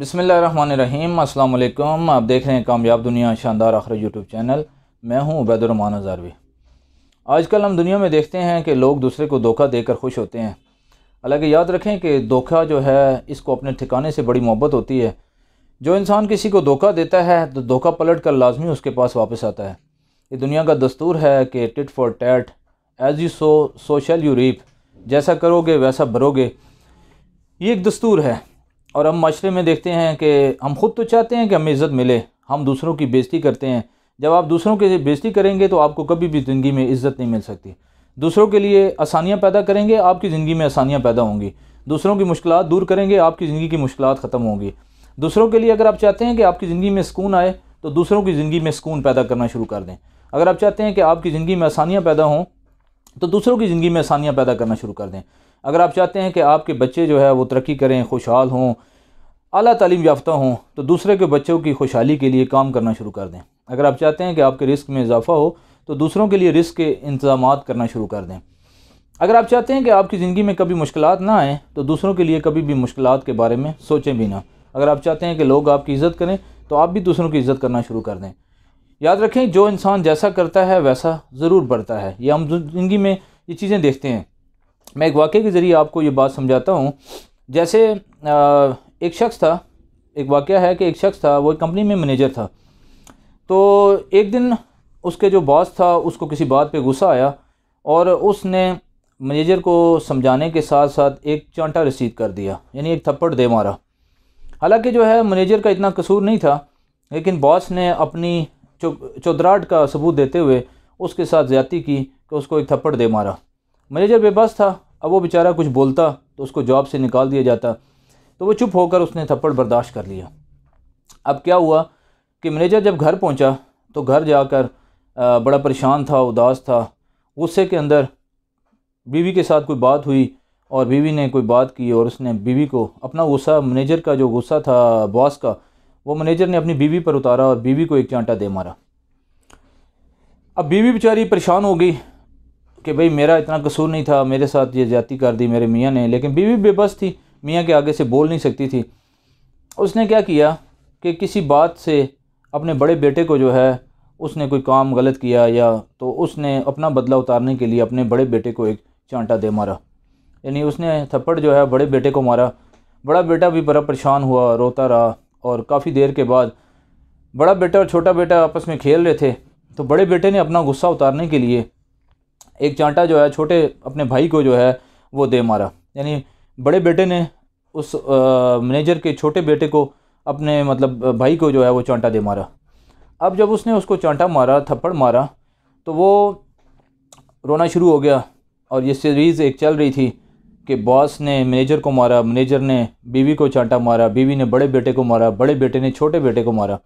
बसमीम अल्लाम आप देख रहे हैं कामयाब दुनिया शानदार आखिर यूट्यूब चैनल मैं हूं उबैदुलरमान हज़ारवी आजकल हम दुनिया में देखते हैं कि लोग दूसरे को धोखा देकर खुश होते हैं हालांकि याद रखें कि धोखा जो है इसको अपने ठिकाने से बड़ी मोहब्बत होती है जो इंसान किसी को धोखा देता है तो धोखा पलट कर लाजमी उसके पास वापस आता है ये दुनिया का दस्तूर है कि tit for tat as you sow so shall you reap जैसा करोगे वैसा भरोगे ये एक दस्तूर है और हम माशरे में देखते हैं कि हम खुद तो चाहते हैं कि हमें इज़्ज़त मिले हम दूसरों की बेजती करते हैं जब आप दूसरों लिए बेजती करेंगे तो आपको कभी भी ज़िंदगी में इज़्ज़त नहीं मिल सकती दूसरों के लिए आसानियाँ पैदा करेंगे आपकी ज़िंदगी में आसानियाँ पैदा होंगी दूसरों की मुश्किल दूर करेंगे आपकी ज़िंदगी की मुश्किल ख़त्म होंगी दूसरों के लिए अगर आप चाहते हैं कि आपकी ज़िंदगी में सुकून आए तो दूसरों की ज़िंदगी में सुकून पैदा करना शुरू कर दें अगर आप चाहते हैं कि आपकी ज़िंदगी में आसानियाँ पैदा हों तो दूसरों की ज़िंदगी में आसानियाँ पैदा करना शुरू कर दें अगर आप चाहते हैं कि आपके बच्चे जो है वो तरक्की करें खुशहाल हों अली तलीम याफ्ता हों तो दूसरे के बच्चों की खुशहाली के लिए काम करना शुरू कर दें अगर आप चाहते हैं कि आपके रिस्क में इजाफा हो तो दूसरों के लिए रिस्क के इंतजाम करना शुरू कर दें अगर आप चाहते हैं कि आपकी ज़िंदगी में कभी मुश्किल ना आएँ तो दूसरों के लिए कभी भी मुश्किल के बारे में सोचें भी ना अगर आप चाहते हैं कि लोग आपकी इज़्ज़त करें तो आप भी दूसरों की इज़्ज़त करना शुरू कर दें याद रखें जो इंसान जैसा करता है वैसा ज़रूर बढ़ता है ये हम ज़िंदगी में ये चीज़ें देखते हैं मैं एक वाक्य के ज़रिए आपको ये बात समझाता हूँ जैसे एक शख्स था एक वाक़ है कि एक शख्स था वो कंपनी में मैनेजर था तो एक दिन उसके जो बॉस था उसको किसी बात पे गुस्सा आया और उसने मैनेजर को समझाने के साथ साथ एक चांटा रसीद कर दिया यानी एक थप्पड़ दे मारा हालांकि जो है मैनेजर का इतना कसूर नहीं था लेकिन बॉस ने अपनी चौधराट का सबूत देते हुए उसके साथ ज़्यादती की कि उसको एक थप्पड़ दे मारा मैनेजर बेबस था अब वो बेचारा कुछ बोलता तो उसको जॉब से निकाल दिया जाता तो वो चुप होकर उसने थप्पड़ बर्दाश्त कर लिया अब क्या हुआ कि मैनेजर जब घर पहुंचा तो घर जाकर बड़ा परेशान था उदास था गुस्से के अंदर बीवी के साथ कोई बात हुई और बीवी ने कोई बात की और उसने बीवी को अपना गुस्सा मैनेजर का जो गुस्सा था बॉस का वो मैनेजर ने अपनी बीवी पर उतारा और बीवी को एक चांटा दे मारा अब बीवी बेचारी परेशान हो गई कि भाई मेरा इतना कसूर नहीं था मेरे साथ ये जाति कर दी मेरे मियाँ ने लेकिन बीवी बेबस थी मियाँ के आगे से बोल नहीं सकती थी उसने क्या किया कि किसी बात से अपने बड़े बेटे को जो है उसने कोई काम गलत किया या तो उसने अपना बदला उतारने के लिए अपने बड़े बेटे को एक चांटा दे मारा यानी उसने थप्पड़ जो है बड़े बेटे को मारा बड़ा बेटा भी बड़ा परेशान हुआ रोता रहा और काफ़ी देर के बाद बड़ा बेटा और छोटा बेटा आपस में खेल रहे थे तो बड़े बेटे ने अपना गुस्सा उतारने के लिए एक चांटा जो है छोटे अपने भाई को जो है वो दे मारा यानी बड़े बेटे ने उस मैनेजर के छोटे बेटे को अपने मतलब भाई को जो है वो चांटा दे मारा अब जब उसने उसको चांटा मारा थप्पड़ मारा तो वो रोना शुरू हो गया और ये सीरीज़ एक चल रही थी कि बॉस ने मैनेजर को मारा मैनेजर ने बीवी को चांटा मारा बीवी ने बड़े बेटे को मारा बड़े बेटे ने छोटे बेटे को मारा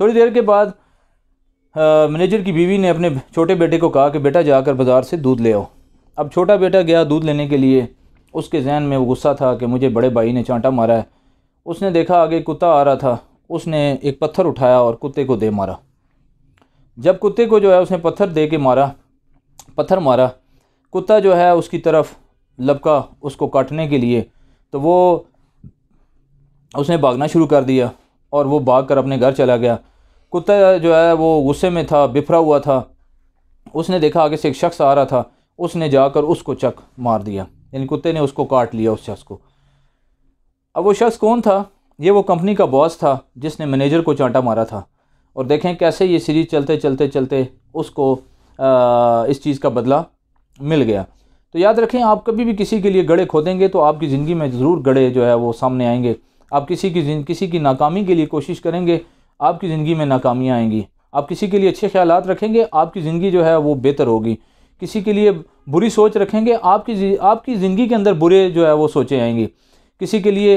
थोड़ी देर के बाद मैनेजर की बीवी ने अपने छोटे बेटे को कहा कि बेटा जाकर बाज़ार से दूध ले आओ अब छोटा बेटा गया दूध लेने के लिए उसके जहन में वो गुस्सा था कि मुझे बड़े भाई ने चांटा मारा है उसने देखा आगे कुत्ता आ रहा था उसने एक पत्थर उठाया और कुत्ते को दे मारा जब कुत्ते को जो है उसने पत्थर दे के मारा पत्थर मारा कुत्ता जो है उसकी तरफ लपका उसको काटने के लिए तो वो उसने भागना शुरू कर दिया और वो भाग कर अपने घर चला गया कुत्ता जो है वो गुस्से में था बिफरा हुआ था उसने देखा आगे से एक शख्स आ रहा था उसने जाकर उसको चक मार दिया यानी कुत्ते ने उसको काट लिया उस शख्स को अब वो शख्स कौन था ये वो कंपनी का बॉस था जिसने मैनेजर को चांटा मारा था और देखें कैसे ये सीरीज़ चलते चलते चलते उसको आ, इस चीज़ का बदला मिल गया तो याद रखें आप कभी भी किसी के लिए गड़े खोदेंगे तो आपकी ज़िंदगी में ज़रूर गड़े जो है वो सामने आएंगे आप किसी की किसी की नाकामी के लिए कोशिश करेंगे आपकी ज़िंदगी में नाकामियाँ आएंगी आप किसी के लिए अच्छे ख्याल रखेंगे आपकी ज़िंदगी जो है वो बेहतर होगी किसी के लिए बुरी सोच रखेंगे आपकी आपकी ज़िंदगी के अंदर बुरे जो है वो सोचे आएंगे किसी के लिए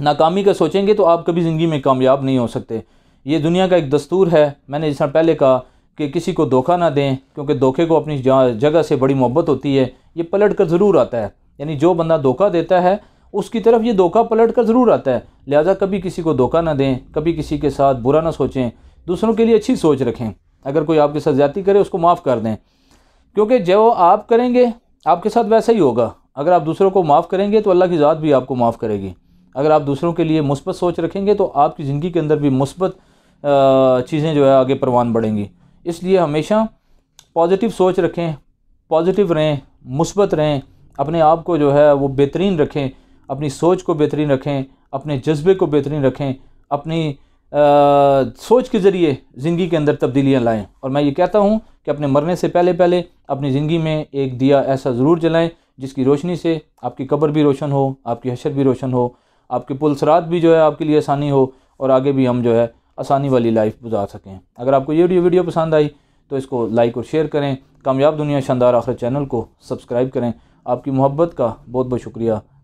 नाकामी का सोचेंगे तो आप कभी ज़िंदगी में कामयाब नहीं हो सकते ये दुनिया का एक दस्तूर है मैंने जिस पहले कहा कि किसी को धोखा ना दें क्योंकि धोखे को अपनी जगह से बड़ी मोहब्बत होती है ये पलट कर ज़रूर आता है यानी जो बंदा धोखा देता है उसकी तरफ ये धोखा पलट कर ज़रूर आता है लिहाजा कभी किसी को धोखा ना दें कभी किसी के साथ बुरा ना सोचें दूसरों के लिए अच्छी सोच रखें अगर कोई आपके साथ ज़्यादा करे उसको माफ़ कर दें क्योंकि जो आप करेंगे आपके साथ वैसा ही होगा अगर आप दूसरों को माफ़ करेंगे तो अल्लाह की ज़ात भी आपको माफ़ करेगी अगर आप दूसरों के लिए मुस्बत सोच रखेंगे तो आपकी ज़िंदगी के अंदर भी मुस्बत चीज़ें जो है आगे परवान बढ़ेंगी इसलिए हमेशा पॉजिटिव सोच रखें पॉजिटिव रहें मुस्बत रहें अपने आप को जो है वो बेहतरीन रखें अपनी सोच को बेहतरीन रखें अपने जज्बे को बेहतरीन रखें अपनी आ, सोच के ज़रिए ज़िंदगी के अंदर तब्दीलियाँ लाएँ और मैं ये कहता हूँ कि अपने मरने से पहले पहले अपनी ज़िंदगी में एक दिया ऐसा ज़रूर जलाएं जिसकी रोशनी से आपकी कब्र भी रोशन हो आपकी हशर भी रोशन हो आपके पुलसरात भी जो है आपके लिए आसानी हो और आगे भी हम जो है आसानी वाली लाइफ गुजार सकें अगर आपको ये वीडियो पसंद आई तो इसको लाइक और शेयर करें कामयाब दुनिया शानदार आखिर चैनल को सब्सक्राइब करें आपकी मोहब्बत का बहुत बहुत शुक्रिया